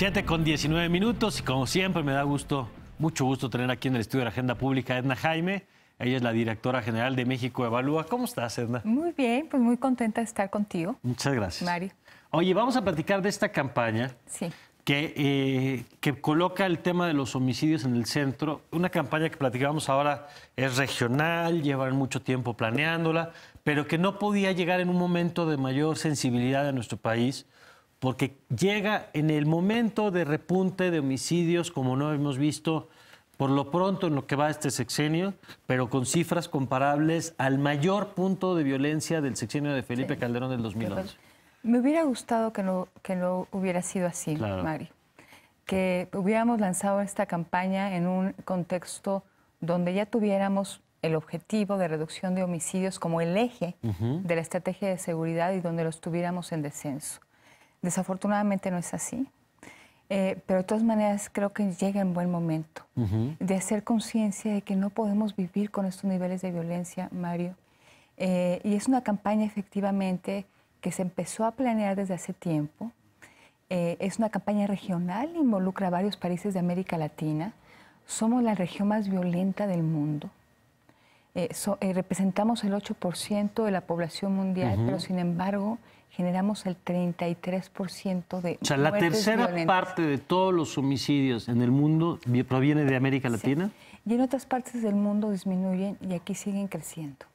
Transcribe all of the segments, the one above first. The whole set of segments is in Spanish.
7 con 19 minutos y como siempre me da gusto, mucho gusto tener aquí en el estudio de la Agenda Pública Edna Jaime. Ella es la directora general de México Evalúa. ¿Cómo estás, Edna? Muy bien, pues muy contenta de estar contigo. Muchas gracias. Mari. Oye, vamos a platicar de esta campaña. Que, eh, que, coloca el tema de los homicidios en el centro. Una campaña que platicamos ahora es regional, llevan mucho tiempo planeándola, pero que no podía llegar en un momento de mayor sensibilidad de nuestro país porque llega en el momento de repunte de homicidios, como no hemos visto por lo pronto en lo que va este sexenio, pero con cifras comparables al mayor punto de violencia del sexenio de Felipe Calderón del 2011. Me hubiera gustado que no, que no hubiera sido así, Mari, que hubiéramos lanzado esta campaña en un contexto donde ya tuviéramos el objetivo de reducción de homicidios como el eje de la estrategia de seguridad y donde los tuviéramos en descenso. Desafortunadamente no es así. Eh, pero de todas maneras creo que llega en buen momento de hacer conciencia de que no podemos vivir con estos niveles de violencia, Mario. Eh, y es una campaña efectivamente que se empezó a planear desde hace tiempo. Eh, es una campaña regional, involucra a varios países de América Latina. Somos la región más violenta del mundo. representamos el 8% de la población mundial, pero sin embargo generamos el 33% de... O sea, la tercera parte de todos los homicidios en el mundo proviene de América Latina. Y en otras partes del mundo disminuyen y aquí siguen creciendo.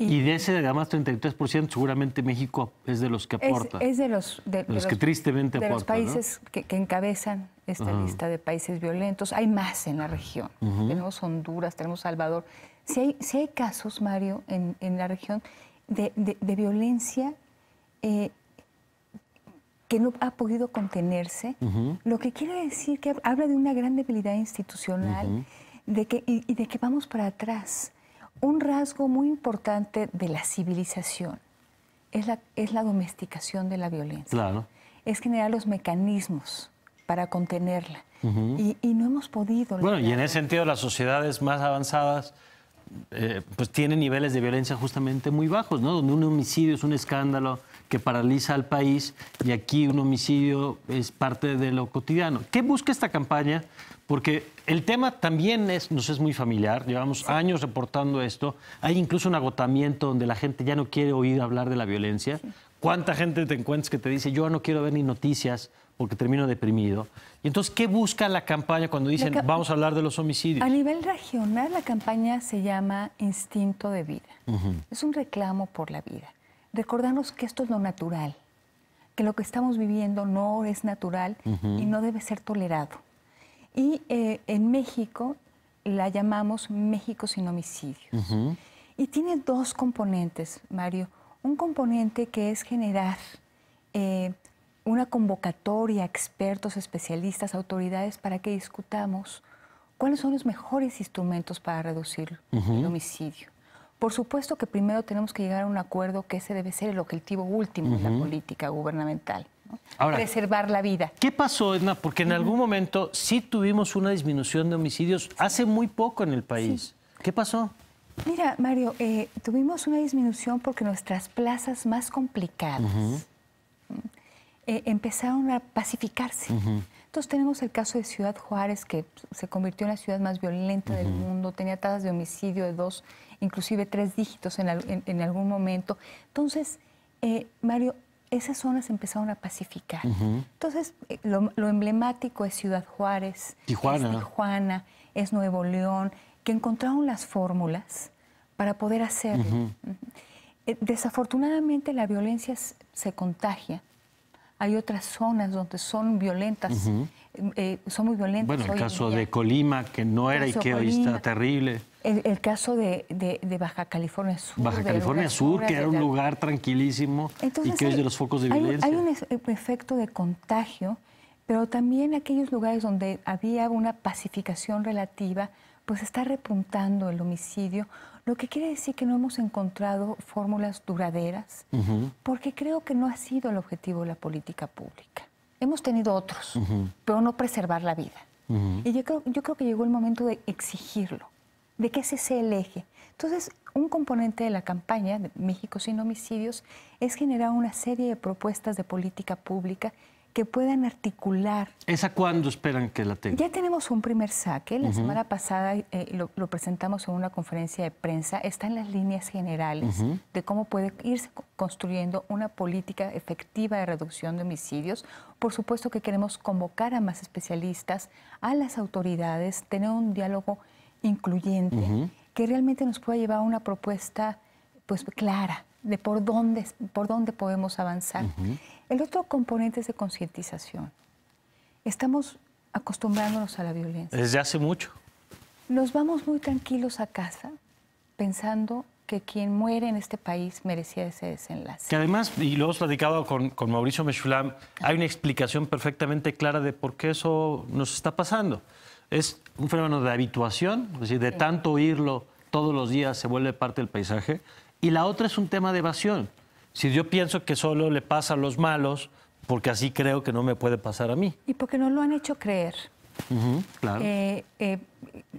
Y, de ese, además, 33%, seguramente México es de los que aporta. Es, de los, de, los, que tristemente de los países que, encabezan esta lista de países violentos. Hay más en la región. Tenemos Honduras, tenemos Salvador. Si hay, si hay casos, Mario, en, en la región de, de, de, violencia eh, que no ha podido contenerse, lo que quiere decir que habla de una gran debilidad institucional de que, y, de que vamos para atrás. Un rasgo muy importante de la civilización es la, domesticación de la violencia. Claro. Es generar los mecanismos para contenerla. y, no hemos podido. Bueno, y en ese sentido las sociedades más avanzadas eh, pues tienen niveles de violencia justamente muy bajos, ¿no? Donde un homicidio es un escándalo, que paraliza al país y aquí un homicidio es parte de lo cotidiano. ¿Qué busca esta campaña? Porque el tema también es, nos es muy familiar, llevamos años reportando esto, hay incluso un agotamiento donde la gente ya no quiere oír hablar de la violencia. ¿Cuánta gente te encuentras que te dice, yo no quiero ver ni noticias porque termino deprimido. Y entonces, ¿qué busca la campaña cuando dicen vamos a hablar de los homicidios? A nivel regional, la campaña se llama Instinto de Vida. Es un reclamo por la vida recordarnos que esto es lo natural, que lo que estamos viviendo no es natural y no debe ser tolerado. Y eh, en México la llamamos México sin homicidios. Y tiene dos componentes, Mario. Un componente que es generar eh, una convocatoria a expertos, especialistas, autoridades para que discutamos cuáles son los mejores instrumentos para reducir el homicidio. Por supuesto que primero tenemos que llegar a un acuerdo que ese debe ser el objetivo último de la política gubernamental. Preservar la vida. ¿Qué pasó, Edna? Porque en algún momento sí tuvimos una disminución de homicidios hace muy poco en el país. ¿Qué pasó? Mira, Mario, eh, tuvimos una disminución porque nuestras plazas más complicadas eh, empezaron a pacificarse. Entonces tenemos el caso de Ciudad Juárez, que se convirtió en la ciudad más violenta del mundo, tenía tasas de homicidio de dos, inclusive tres dígitos en, algún momento. Entonces, eh, Mario, esas zonas empezaron a pacificar. Entonces, eh, lo, emblemático es Ciudad Juárez, Tijuana. es Tijuana, es Nuevo León, que encontraron las fórmulas para poder hacerlo. Eh, desafortunadamente, la violencia se contagia hay otras zonas donde son violentas, eh, son muy violentas. Bueno, el caso de Colima, que no era y que hoy está terrible. El, caso de, Baja California Sur. Baja California Sur, que era un lugar tranquilísimo y que es de los focos de violencia. Hay, hay un efecto de contagio, pero también aquellos lugares donde había una pacificación relativa, pues está repuntando el homicidio lo que quiere decir que no hemos encontrado fórmulas duraderas, porque creo que no ha sido el objetivo de la política pública. Hemos tenido otros, pero no preservar la vida. Y yo creo, yo creo que llegó el momento de exigirlo, de que ese se el Entonces, un componente de la campaña de México sin homicidios es generar una serie de propuestas de política pública que puedan articular. ¿Esa cuándo esperan que la tengan? Ya tenemos un primer saque. La semana pasada eh, lo, presentamos en una conferencia de prensa. está en las líneas generales de cómo puede irse construyendo una política efectiva de reducción de homicidios. Por supuesto que queremos convocar a más especialistas, a las autoridades, tener un diálogo incluyente que realmente nos pueda llevar a una propuesta pues clara de por dónde, por dónde podemos avanzar. El otro componente es de concientización. Estamos acostumbrándonos a la violencia. Desde hace mucho. Nos vamos muy tranquilos a casa pensando que quien muere en este país merecía ese desenlace. Que además, y lo hemos platicado con, con Mauricio Mechulam, hay una explicación perfectamente clara de por qué eso nos está pasando. Es un fenómeno de habituación, es decir, de tanto oírlo todos los días se vuelve parte del paisaje, y la otra es un tema de evasión. Si yo pienso que solo le pasa a los malos, porque así creo que no me puede pasar a mí. Y porque no lo han hecho creer. claro. Eh, eh,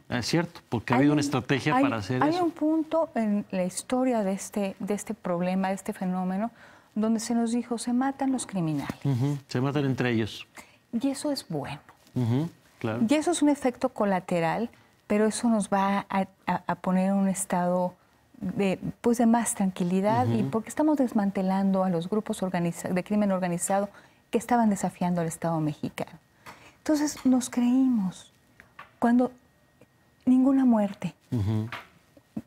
es cierto, porque ha habido una estrategia para hacer hay eso. Hay un punto en la historia de este, de este problema, de este fenómeno, donde se nos dijo, se matan los criminales. se matan entre ellos. Y eso es bueno. claro. Y eso es un efecto colateral, pero eso nos va a poner en un estado de, pues de más tranquilidad y porque estamos desmantelando a los grupos de crimen organizado que estaban desafiando al Estado mexicano. Entonces nos creímos cuando ninguna muerte,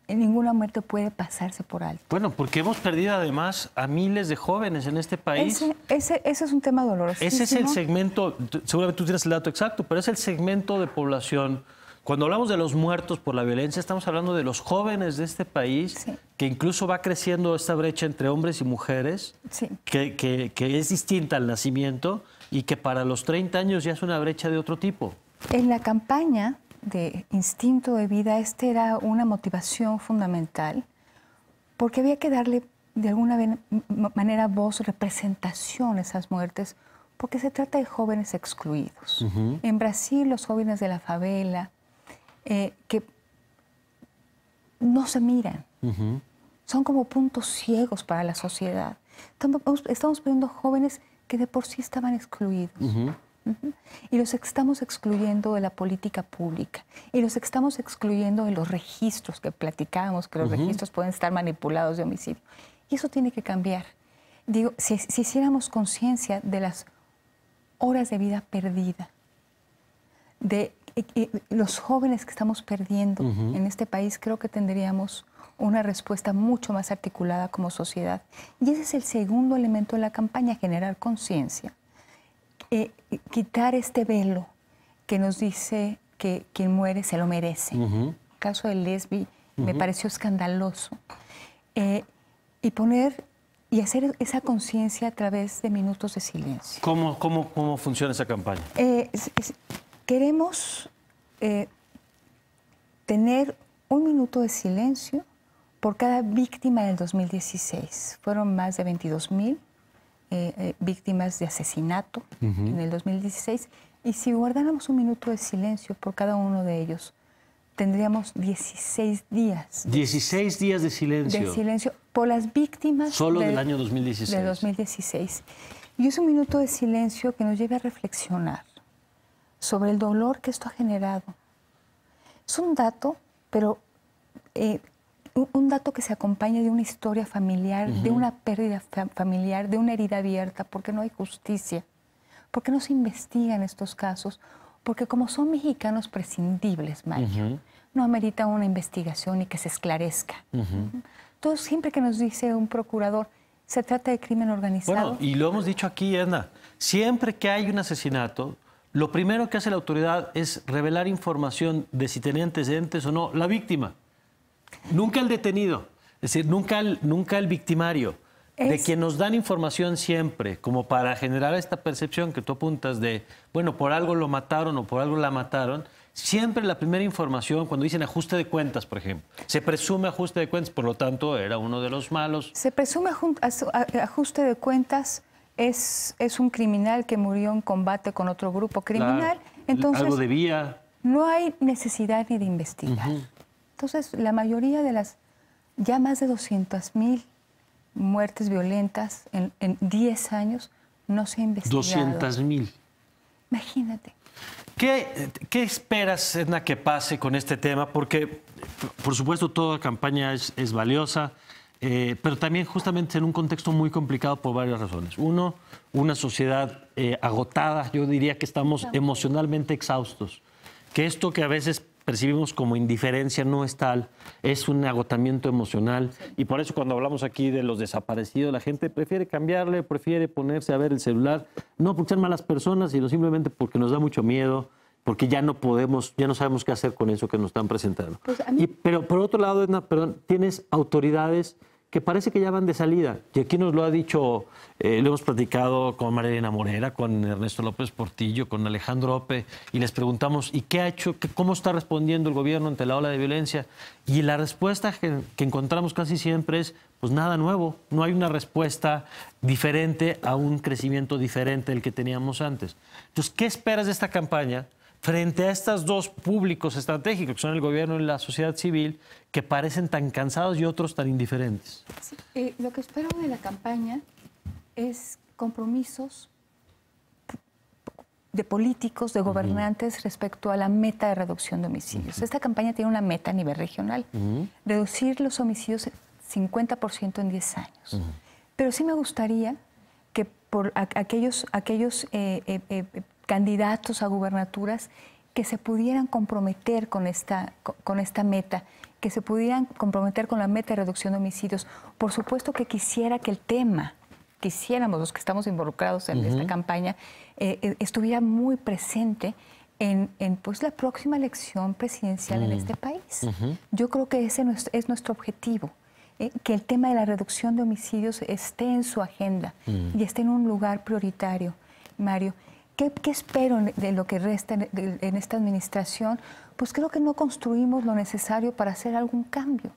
ninguna muerte puede pasarse por alto. Bueno, porque hemos perdido además a miles de jóvenes en este país. Ese, ese, ese es un tema doloroso. Ese es el segmento, seguramente tú tienes el dato exacto, pero es el segmento de población cuando hablamos de los muertos por la violencia, estamos hablando de los jóvenes de este país, que incluso va creciendo esta brecha entre hombres y mujeres, que, es distinta al nacimiento y que para los 30 años ya es una brecha de otro tipo. En la campaña de Instinto de Vida, esta era una motivación fundamental, porque había que darle de alguna manera voz, representación a esas muertes, porque se trata de jóvenes excluidos. En Brasil, los jóvenes de la favela, eh, que no se miran. Son como puntos ciegos para la sociedad. Estamos, viendo jóvenes que de por sí estaban excluidos. Y los estamos excluyendo de la política pública y los estamos excluyendo de los registros que platicábamos, que los registros pueden estar manipulados de homicidio. Y eso tiene que cambiar. Digo, si, si hiciéramos conciencia de las horas de vida perdida, de los jóvenes que estamos perdiendo en este país, creo que tendríamos una respuesta mucho más articulada como sociedad. Y ese es el segundo elemento de la campaña, generar conciencia. Eh, quitar este velo que nos dice que quien muere se lo merece. El caso de Lesbi me pareció escandaloso. Eh, y poner y hacer esa conciencia a través de minutos de silencio. ¿Cómo, cómo, cómo funciona esa campaña? Eh, queremos eh, tener un minuto de silencio por cada víctima del 2016. Fueron más de 22 mil eh, eh, víctimas de asesinato en el 2016. Y si guardáramos un minuto de silencio por cada uno de ellos, tendríamos 16 días. 16 días de silencio. De silencio por las víctimas. Solo del, año 2016. De 2016. Y es un minuto de silencio que nos lleve a reflexionar sobre el dolor que esto ha generado. Es un dato, pero eh, un dato que se acompaña de una historia familiar, de una pérdida familiar, de una herida abierta, porque no hay justicia, porque no se investigan estos casos, porque como son mexicanos prescindibles, Mario, no amerita una investigación y que se esclarezca. todo Entonces, siempre que nos dice un procurador, se trata de crimen organizado. Bueno, y lo hemos dicho aquí, Edna, siempre que hay un asesinato, lo primero que hace la autoridad es revelar información de si tenía antecedentes o no la víctima. Nunca el detenido, es decir, nunca el, nunca el victimario. De quien nos dan información siempre, como para generar esta percepción que tú apuntas de, bueno, por algo lo mataron o por algo la mataron, siempre la primera información, cuando dicen ajuste de cuentas, por ejemplo, se presume ajuste de cuentas, por lo tanto era uno de los malos. Se presume ajuste de cuentas es, un criminal que murió en combate con otro grupo criminal. entonces, algo debía. No hay necesidad ni de investigar. Entonces, la mayoría de las, ya más de 200 mil muertes violentas en, 10 años no se ha investigado. 200 mil. Imagínate. ¿Qué, esperas, Edna, que pase con este tema? Porque, por supuesto, toda campaña es valiosa, eh, pero también justamente en un contexto muy complicado por varias razones. Uno, una sociedad eh, agotada, yo diría que estamos emocionalmente exhaustos, que esto que a veces percibimos como indiferencia no es tal, es un agotamiento emocional y por eso cuando hablamos aquí de los desaparecidos, la gente prefiere cambiarle, prefiere ponerse a ver el celular, no por ser malas personas, sino simplemente porque nos da mucho miedo, porque ya no podemos, ya no sabemos qué hacer con eso que nos están presentando. Pues, pero por otro lado, Edna, perdón, tienes autoridades que parece que ya van de salida. Y aquí nos lo ha dicho, eh, lo hemos platicado con María Morera, con Ernesto López Portillo, con Alejandro Ope, y les preguntamos, ¿y qué ha hecho? ¿Cómo está respondiendo el gobierno ante la ola de violencia? Y la respuesta que, que encontramos casi siempre es, pues nada nuevo, no hay una respuesta diferente a un crecimiento diferente del que teníamos antes. Entonces, ¿qué esperas de esta campaña? frente a estos dos públicos estratégicos, que son el gobierno y la sociedad civil, que parecen tan cansados y otros tan indiferentes? Eh, lo que espero de la campaña es compromisos de políticos, de gobernantes respecto a la meta de reducción de homicidios. Esta campaña tiene una meta a nivel regional, reducir los homicidios 50% en 10 años. Pero sí me gustaría que por aquellos, aquellos eh, eh, candidatos a gubernaturas que se pudieran comprometer con esta, con esta meta, que se pudieran comprometer con la meta de reducción de homicidios. Por supuesto que quisiera que el tema, quisiéramos los que estamos involucrados en esta campaña, eh, eh, estuviera muy presente en, pues, la próxima elección presidencial en mm. este país. Yo creo que ese es nuestro objetivo, eh, que el tema de la reducción de homicidios esté en su agenda mm. y esté en un lugar prioritario, Mario. ¿Qué, espero de lo que resta en, esta administración? Pues creo que no construimos lo necesario para hacer algún cambio.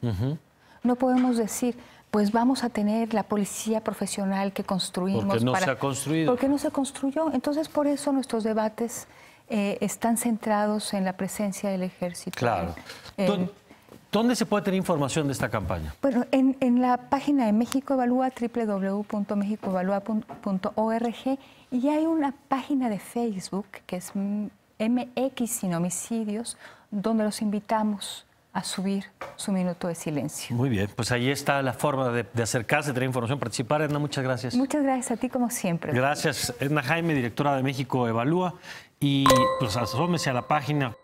No podemos decir, pues vamos a tener la policía profesional que construimos. Porque no se ha construido. Porque no se construyó. Entonces, por eso nuestros debates eh, están centrados en la presencia del ejército. Claro. Eh, eh, ¿Dónde se puede tener información de esta campaña? Bueno, en, la página de México Evalúa, www.mexicoevalúa.org, y hay una página de Facebook que es MX Sin Homicidios, donde los invitamos a subir su minuto de silencio. Muy bien, pues ahí está la forma de, de acercarse, tener información, participar. Edna, muchas gracias. Muchas gracias a ti como siempre. Gracias, Edna Jaime, directora de México Evalúa. Y pues asómese a la página.